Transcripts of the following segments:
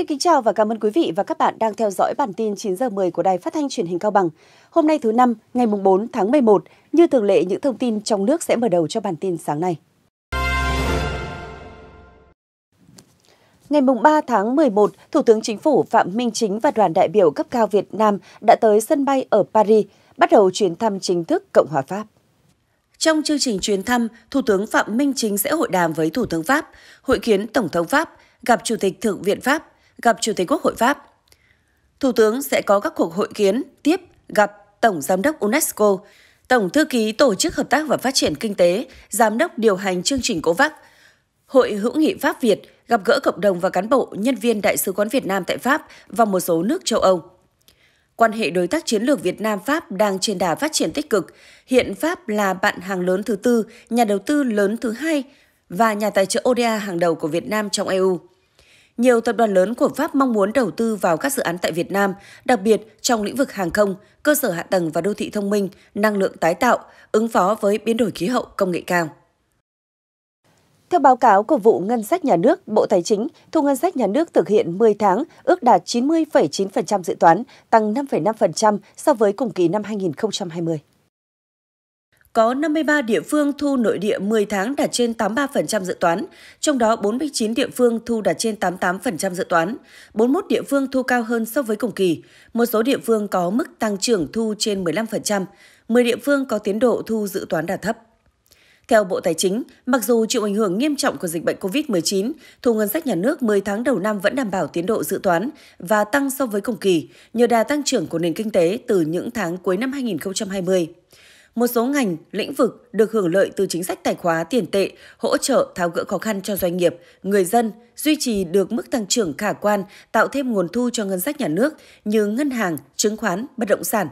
Xin kính chào và cảm ơn quý vị và các bạn đang theo dõi bản tin 9 giờ 10 của Đài Phát thanh Truyền hình Cao Bằng. Hôm nay thứ năm, ngày mùng 4 tháng 11, như thường lệ những thông tin trong nước sẽ mở đầu cho bản tin sáng nay. Ngày 3 tháng 11, Thủ tướng Chính phủ Phạm Minh Chính và đoàn đại biểu cấp cao Việt Nam đã tới sân bay ở Paris, bắt đầu chuyến thăm chính thức Cộng hòa Pháp. Trong chương trình chuyến thăm, Thủ tướng Phạm Minh Chính sẽ hội đàm với Thủ tướng Pháp, hội kiến Tổng thống Pháp, gặp Chủ tịch Thượng viện Pháp, gặp Chủ tịch Quốc hội Pháp. Thủ tướng sẽ có các cuộc hội kiến tiếp gặp Tổng Giám đốc UNESCO, Tổng Thư ký Tổ chức Hợp tác và Phát triển Kinh tế, Giám đốc điều hành chương trình COVAX, Hội hữu nghị Pháp Việt gặp gỡ cộng đồng và cán bộ, nhân viên Đại sứ quán Việt Nam tại Pháp và một số nước châu Âu. Quan hệ đối tác chiến lược Việt Nam-Pháp đang trên đà phát triển tích cực. Hiện Pháp là bạn hàng lớn thứ tư, nhà đầu tư lớn thứ hai và nhà tài trợ ODA hàng đầu của Việt Nam trong EU. Nhiều tập đoàn lớn của Pháp mong muốn đầu tư vào các dự án tại Việt Nam, đặc biệt trong lĩnh vực hàng không, cơ sở hạ tầng và đô thị thông minh, năng lượng tái tạo, ứng phó với biến đổi khí hậu công nghệ cao. Theo báo cáo của vụ Ngân sách Nhà nước, Bộ Tài chính, thu ngân sách nhà nước thực hiện 10 tháng ước đạt 90,9% dự toán, tăng 5,5% so với cùng kỳ năm 2020 có 53 địa phương thu nội địa 10 tháng đạt trên 83% dự toán, trong đó 49 địa phương thu đạt trên 88% dự toán, 41 địa phương thu cao hơn so với cùng kỳ, một số địa phương có mức tăng trưởng thu trên 15%, 10 địa phương có tiến độ thu dự toán đạt thấp. Theo Bộ Tài chính, mặc dù chịu ảnh hưởng nghiêm trọng của dịch bệnh COVID-19, thu ngân sách nhà nước 10 tháng đầu năm vẫn đảm bảo tiến độ dự toán và tăng so với cùng kỳ, nhờ đà tăng trưởng của nền kinh tế từ những tháng cuối năm 2020. Một số ngành, lĩnh vực được hưởng lợi từ chính sách tài khóa tiền tệ, hỗ trợ tháo gỡ khó khăn cho doanh nghiệp, người dân, duy trì được mức tăng trưởng khả quan, tạo thêm nguồn thu cho ngân sách nhà nước như ngân hàng, chứng khoán, bất động sản.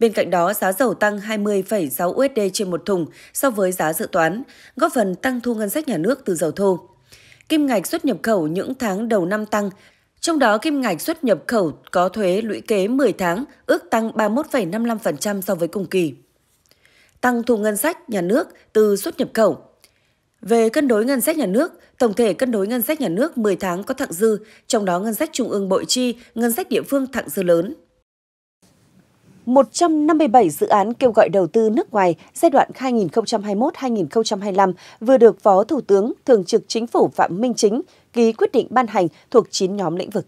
Bên cạnh đó, giá dầu tăng 20,6 USD trên một thùng so với giá dự toán, góp phần tăng thu ngân sách nhà nước từ dầu thô. Kim ngạch xuất nhập khẩu những tháng đầu năm tăng, trong đó kim ngạch xuất nhập khẩu có thuế lũy kế 10 tháng ước tăng 31,55% so với cùng kỳ tăng thu ngân sách nhà nước từ xuất nhập khẩu. Về cân đối ngân sách nhà nước, tổng thể cân đối ngân sách nhà nước 10 tháng có thặng dư, trong đó ngân sách trung ương bội chi, ngân sách địa phương thặng dư lớn. 157 dự án kêu gọi đầu tư nước ngoài giai đoạn 2021-2025 vừa được Phó Thủ tướng Thường trực Chính phủ Phạm Minh Chính ký quyết định ban hành thuộc 9 nhóm lĩnh vực.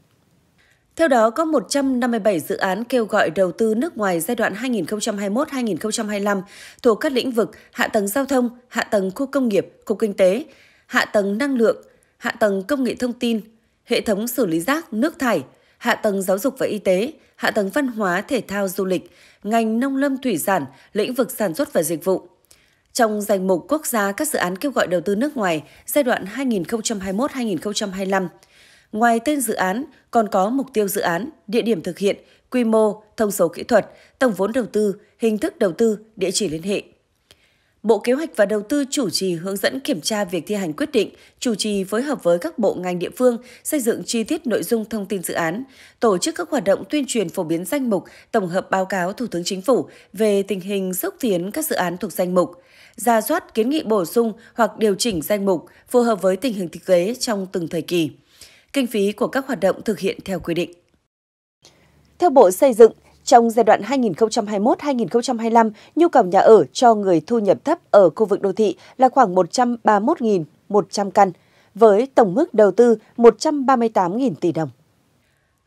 Theo đó, có 157 dự án kêu gọi đầu tư nước ngoài giai đoạn 2021-2025 thuộc các lĩnh vực hạ tầng giao thông, hạ tầng khu công nghiệp, khu kinh tế, hạ tầng năng lượng, hạ tầng công nghệ thông tin, hệ thống xử lý rác, nước thải, hạ tầng giáo dục và y tế, hạ tầng văn hóa, thể thao, du lịch, ngành nông lâm thủy sản, lĩnh vực sản xuất và dịch vụ. Trong danh mục quốc gia các dự án kêu gọi đầu tư nước ngoài giai đoạn 2021-2025, Ngoài tên dự án, còn có mục tiêu dự án, địa điểm thực hiện, quy mô, thông số kỹ thuật, tổng vốn đầu tư, hình thức đầu tư, địa chỉ liên hệ. Bộ Kế hoạch và Đầu tư chủ trì hướng dẫn kiểm tra việc thi hành quyết định, chủ trì phối hợp với các bộ ngành địa phương xây dựng chi tiết nội dung thông tin dự án, tổ chức các hoạt động tuyên truyền phổ biến danh mục, tổng hợp báo cáo Thủ tướng Chính phủ về tình hình xúc tiến các dự án thuộc danh mục, ra soát kiến nghị bổ sung hoặc điều chỉnh danh mục phù hợp với tình hình thực tế trong từng thời kỳ kinh phí của các hoạt động thực hiện theo quy định. Theo Bộ Xây dựng, trong giai đoạn 2021-2025, nhu cầu nhà ở cho người thu nhập thấp ở khu vực đô thị là khoảng 131.100 căn, với tổng mức đầu tư 138.000 tỷ đồng.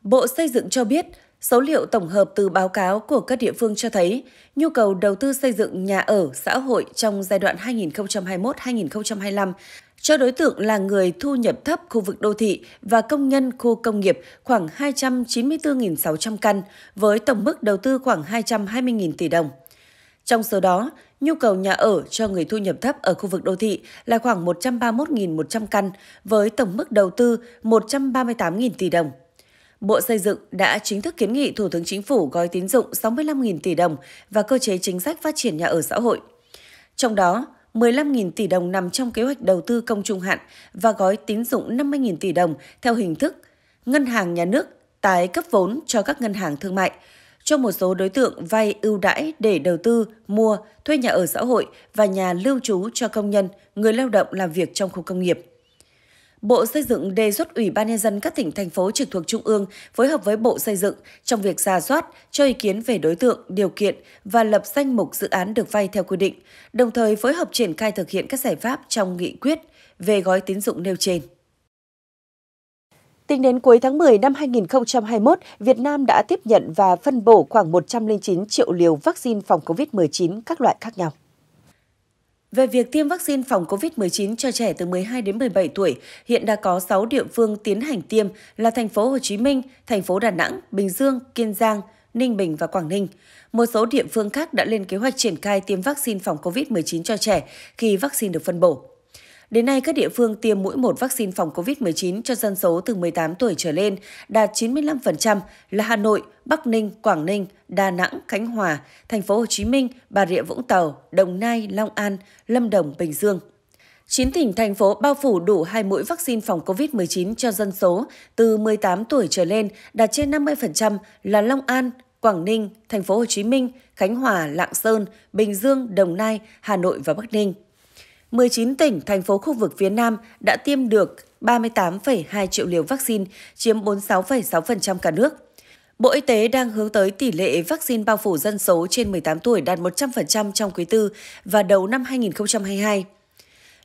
Bộ Xây dựng cho biết, số liệu tổng hợp từ báo cáo của các địa phương cho thấy nhu cầu đầu tư xây dựng nhà ở xã hội trong giai đoạn 2021-2025 cho đối tượng là người thu nhập thấp khu vực đô thị và công nhân khu công nghiệp khoảng 294.600 căn với tổng mức đầu tư khoảng 220.000 tỷ đồng. Trong số đó, nhu cầu nhà ở cho người thu nhập thấp ở khu vực đô thị là khoảng 131.100 căn với tổng mức đầu tư 138.000 tỷ đồng. Bộ Xây dựng đã chính thức kiến nghị Thủ tướng Chính phủ gói tín dụng 65.000 tỷ đồng và cơ chế chính sách phát triển nhà ở xã hội. Trong đó, 15.000 tỷ đồng nằm trong kế hoạch đầu tư công trung hạn và gói tín dụng 50.000 tỷ đồng theo hình thức ngân hàng nhà nước tái cấp vốn cho các ngân hàng thương mại, cho một số đối tượng vay ưu đãi để đầu tư, mua, thuê nhà ở xã hội và nhà lưu trú cho công nhân, người lao động làm việc trong khu công nghiệp. Bộ Xây dựng đề xuất Ủy ban Nhân dân các tỉnh, thành phố trực thuộc Trung ương phối hợp với Bộ Xây dựng trong việc ra soát, cho ý kiến về đối tượng, điều kiện và lập danh mục dự án được vay theo quy định, đồng thời phối hợp triển khai thực hiện các giải pháp trong nghị quyết về gói tín dụng nêu trên. Tính đến cuối tháng 10 năm 2021, Việt Nam đã tiếp nhận và phân bổ khoảng 109 triệu liều vaccine phòng COVID-19 các loại khác nhau. Về việc tiêm vaccine phòng COVID-19 cho trẻ từ 12 đến 17 tuổi, hiện đã có 6 địa phương tiến hành tiêm là thành phố Hồ Chí Minh, thành phố Đà Nẵng, Bình Dương, Kiên Giang, Ninh Bình và Quảng Ninh. Một số địa phương khác đã lên kế hoạch triển khai tiêm vaccine phòng COVID-19 cho trẻ khi vaccine được phân bổ. Đến nay, các địa phương tiêm mũi một vaccine phòng COVID-19 cho dân số từ 18 tuổi trở lên đạt 95% là Hà Nội, Bắc Ninh, Quảng Ninh, Đà Nẵng, Khánh Hòa, Thành phố Hồ Chí Minh, Bà Rịa Vũng Tàu, Đồng Nai, Long An, Lâm Đồng, Bình Dương. 9 tỉnh, thành phố bao phủ đủ 2 mũi vaccine phòng COVID-19 cho dân số từ 18 tuổi trở lên đạt trên 50% là Long An, Quảng Ninh, Thành phố Hồ Chí Minh, Khánh Hòa, Lạng Sơn, Bình Dương, Đồng Nai, Hà Nội và Bắc Ninh. 19 tỉnh, thành phố khu vực phía Nam đã tiêm được 38,2 triệu liều vaccine, chiếm 46,6% cả nước. Bộ Y tế đang hướng tới tỷ lệ vaccine bao phủ dân số trên 18 tuổi đạt 100% trong quý tư và đầu năm 2022.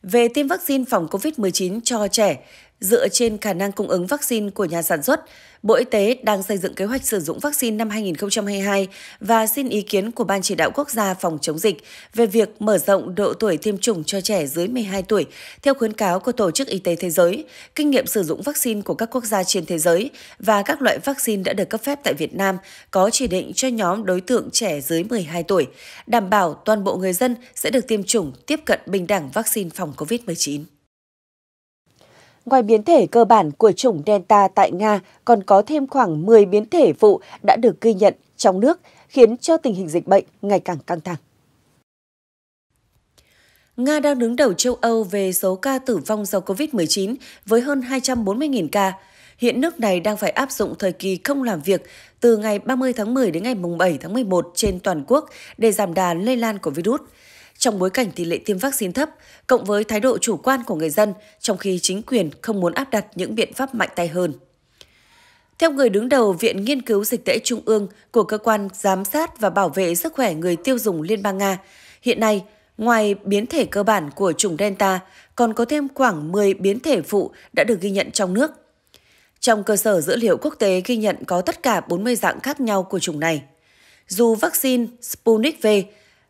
Về tiêm vaccine phòng COVID-19 cho trẻ, dựa trên khả năng cung ứng vaccine của nhà sản xuất, Bộ Y tế đang xây dựng kế hoạch sử dụng vaccine năm 2022 và xin ý kiến của Ban Chỉ đạo Quốc gia phòng chống dịch về việc mở rộng độ tuổi tiêm chủng cho trẻ dưới 12 tuổi theo khuyến cáo của Tổ chức Y tế Thế giới, kinh nghiệm sử dụng vaccine của các quốc gia trên thế giới và các loại vaccine đã được cấp phép tại Việt Nam có chỉ định cho nhóm đối tượng trẻ dưới 12 tuổi, đảm bảo toàn bộ người dân sẽ được tiêm chủng tiếp cận bình đẳng vaccine phòng COVID-19. Ngoài biến thể cơ bản của chủng Delta tại Nga, còn có thêm khoảng 10 biến thể phụ đã được ghi nhận trong nước, khiến cho tình hình dịch bệnh ngày càng căng thẳng. Nga đang đứng đầu châu Âu về số ca tử vong do COVID-19 với hơn 240.000 ca. Hiện nước này đang phải áp dụng thời kỳ không làm việc từ ngày 30 tháng 10 đến ngày 7 tháng 11 trên toàn quốc để giảm đà lây lan của virus trong bối cảnh tỷ lệ tiêm vaccine thấp, cộng với thái độ chủ quan của người dân, trong khi chính quyền không muốn áp đặt những biện pháp mạnh tay hơn. Theo người đứng đầu Viện Nghiên cứu Dịch tễ Trung ương của Cơ quan Giám sát và Bảo vệ Sức khỏe Người tiêu dùng Liên bang Nga, hiện nay, ngoài biến thể cơ bản của chủng Delta, còn có thêm khoảng 10 biến thể phụ đã được ghi nhận trong nước. Trong cơ sở dữ liệu quốc tế ghi nhận có tất cả 40 dạng khác nhau của chủng này. Dù vaccine Sputnik V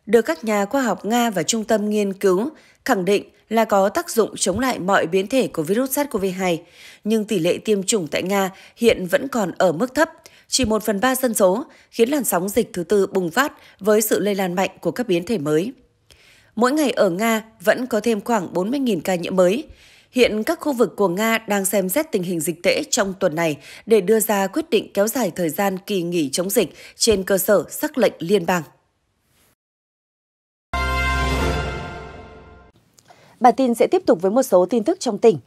được các nhà khoa học Nga và trung tâm nghiên cứu khẳng định là có tác dụng chống lại mọi biến thể của virus SARS-CoV-2, nhưng tỷ lệ tiêm chủng tại Nga hiện vẫn còn ở mức thấp, chỉ 1 phần 3 dân số, khiến làn sóng dịch thứ tư bùng phát với sự lây lan mạnh của các biến thể mới. Mỗi ngày ở Nga vẫn có thêm khoảng 40.000 ca nhiễm mới. Hiện các khu vực của Nga đang xem xét tình hình dịch tễ trong tuần này để đưa ra quyết định kéo dài thời gian kỳ nghỉ chống dịch trên cơ sở sắc lệnh liên bang. Bản tin sẽ tiếp tục với một số tin tức trong tỉnh.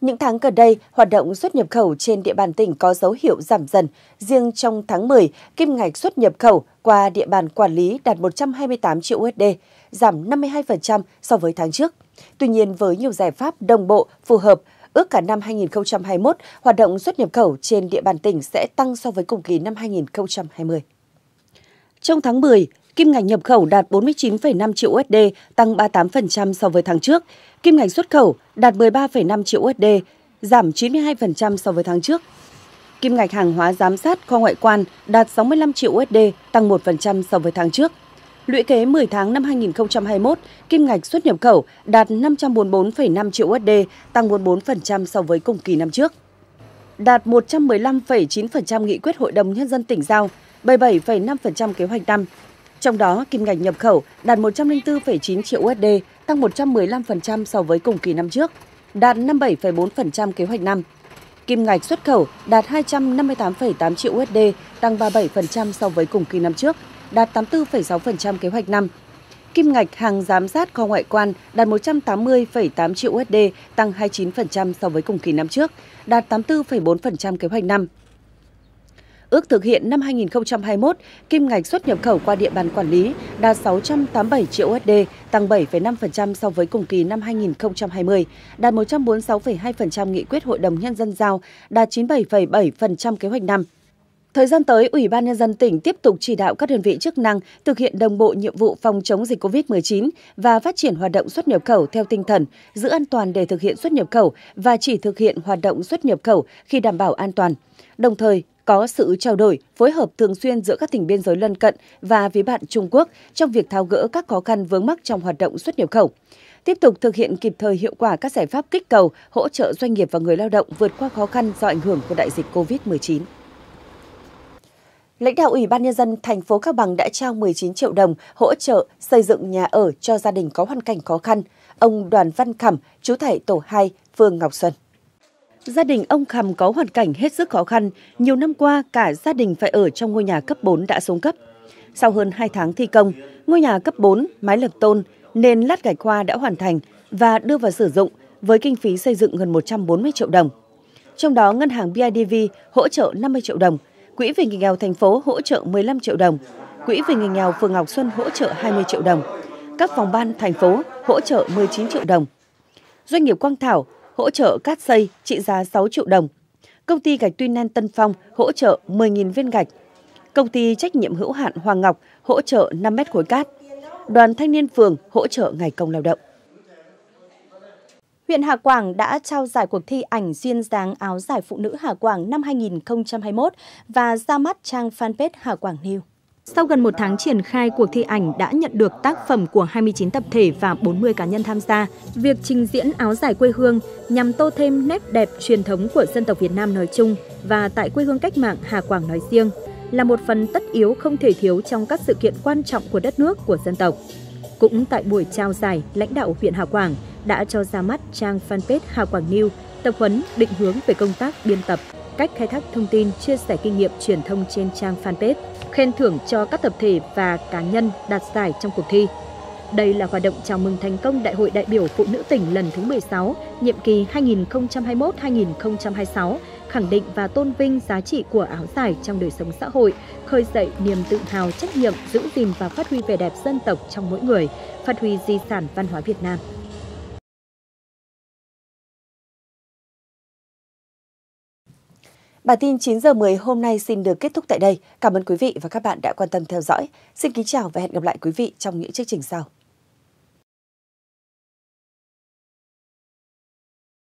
Những tháng gần đây, hoạt động xuất nhập khẩu trên địa bàn tỉnh có dấu hiệu giảm dần. Riêng trong tháng 10, kim ngạch xuất nhập khẩu qua địa bàn quản lý đạt 128 triệu USD, giảm 52% so với tháng trước. Tuy nhiên, với nhiều giải pháp đồng bộ, phù hợp, ước cả năm 2021, hoạt động xuất nhập khẩu trên địa bàn tỉnh sẽ tăng so với cùng kỳ năm 2020. Trong tháng 10, Kim ngạch nhập khẩu đạt 49,5 triệu USD, tăng 38% so với tháng trước. Kim ngạch xuất khẩu đạt 13,5 triệu USD, giảm 92% so với tháng trước. Kim ngạch hàng hóa giám sát kho ngoại quan đạt 65 triệu USD, tăng 1% so với tháng trước. Lũy kế 10 tháng năm 2021, kim ngạch xuất nhập khẩu đạt 544,5 triệu USD, tăng 44% so với cùng kỳ năm trước. Đạt 115,9% nghị quyết Hội đồng Nhân dân tỉnh giao, 77,5% kế hoạch năm, trong đó, kim ngạch nhập khẩu đạt 104,9 triệu USD, tăng 115% so với cùng kỳ năm trước, đạt 57,4% kế hoạch năm. Kim ngạch xuất khẩu đạt 258,8 triệu USD, tăng 37% so với cùng kỳ năm trước, đạt 84,6% kế hoạch năm. Kim ngạch hàng giám sát kho ngoại quan đạt 180,8 triệu USD, tăng 29% so với cùng kỳ năm trước, đạt 84,4% kế hoạch năm. Ước thực hiện năm 2021, kim ngạch xuất nhập khẩu qua địa bàn quản lý đạt 687 triệu USD, tăng 7,5% so với cùng kỳ năm 2020, đạt 146,2% nghị quyết Hội đồng Nhân dân giao, đạt 97,7% kế hoạch năm. Thời gian tới, Ủy ban Nhân dân tỉnh tiếp tục chỉ đạo các đơn vị chức năng thực hiện đồng bộ nhiệm vụ phòng chống dịch COVID-19 và phát triển hoạt động xuất nhập khẩu theo tinh thần giữ an toàn để thực hiện xuất nhập khẩu và chỉ thực hiện hoạt động xuất nhập khẩu khi đảm bảo an toàn. Đồng thời, có sự trao đổi, phối hợp thường xuyên giữa các tỉnh biên giới lân cận và phía bạn Trung Quốc trong việc tháo gỡ các khó khăn vướng mắc trong hoạt động xuất nhập khẩu. Tiếp tục thực hiện kịp thời hiệu quả các giải pháp kích cầu, hỗ trợ doanh nghiệp và người lao động vượt qua khó khăn do ảnh hưởng của đại dịch COVID-19. Lãnh đạo Ủy ban Nhân dân thành phố Cao Bằng đã trao 19 triệu đồng hỗ trợ xây dựng nhà ở cho gia đình có hoàn cảnh khó khăn. Ông Đoàn Văn Khẩm, chú tại Tổ 2, phường Ngọc Xuân. Gia đình ông Khầm có hoàn cảnh hết sức khó khăn, nhiều năm qua cả gia đình phải ở trong ngôi nhà cấp 4 đã xuống cấp. Sau hơn 2 tháng thi công, ngôi nhà cấp 4, mái lập tôn, nền lát gạch khoa đã hoàn thành và đưa vào sử dụng với kinh phí xây dựng gần 140 triệu đồng. Trong đó, ngân hàng BIDV hỗ trợ 50 triệu đồng, Quỹ vì người nghèo thành phố hỗ trợ 15 triệu đồng, Quỹ vì người nghèo phường Ngọc Xuân hỗ trợ 20 triệu đồng, các phòng ban thành phố hỗ trợ 19 triệu đồng. Doanh nghiệp Quang Thảo hỗ trợ cát xây trị giá 6 triệu đồng. Công ty gạch Tuy Nen Tân Phong hỗ trợ 10.000 viên gạch. Công ty trách nhiệm hữu hạn Hoàng Ngọc hỗ trợ 5 mét khối cát. Đoàn thanh niên phường hỗ trợ ngày công lao động. Huyện Hà Quảng đã trao giải cuộc thi ảnh duyên dáng áo giải phụ nữ Hà Quảng năm 2021 và ra mắt trang fanpage Hà Quảng News. Sau gần một tháng triển khai, cuộc thi ảnh đã nhận được tác phẩm của 29 tập thể và 40 cá nhân tham gia. Việc trình diễn áo dài quê hương nhằm tô thêm nét đẹp truyền thống của dân tộc Việt Nam nói chung và tại quê hương cách mạng Hà Quảng nói riêng là một phần tất yếu không thể thiếu trong các sự kiện quan trọng của đất nước, của dân tộc. Cũng tại buổi trao giải, lãnh đạo huyện Hà Quảng đã cho ra mắt trang fanpage Hà Quảng News, tập huấn định hướng về công tác biên tập, cách khai thác thông tin, chia sẻ kinh nghiệm truyền thông trên trang fanpage khen thưởng cho các tập thể và cá nhân đạt giải trong cuộc thi. Đây là hoạt động chào mừng thành công Đại hội đại biểu Phụ nữ tỉnh lần thứ 16, nhiệm kỳ 2021-2026, khẳng định và tôn vinh giá trị của áo dài trong đời sống xã hội, khơi dậy niềm tự hào trách nhiệm giữ gìn và phát huy vẻ đẹp dân tộc trong mỗi người, phát huy di sản văn hóa Việt Nam. Bản tin 9 giờ 10 hôm nay xin được kết thúc tại đây. Cảm ơn quý vị và các bạn đã quan tâm theo dõi. Xin kính chào và hẹn gặp lại quý vị trong những chương trình sau.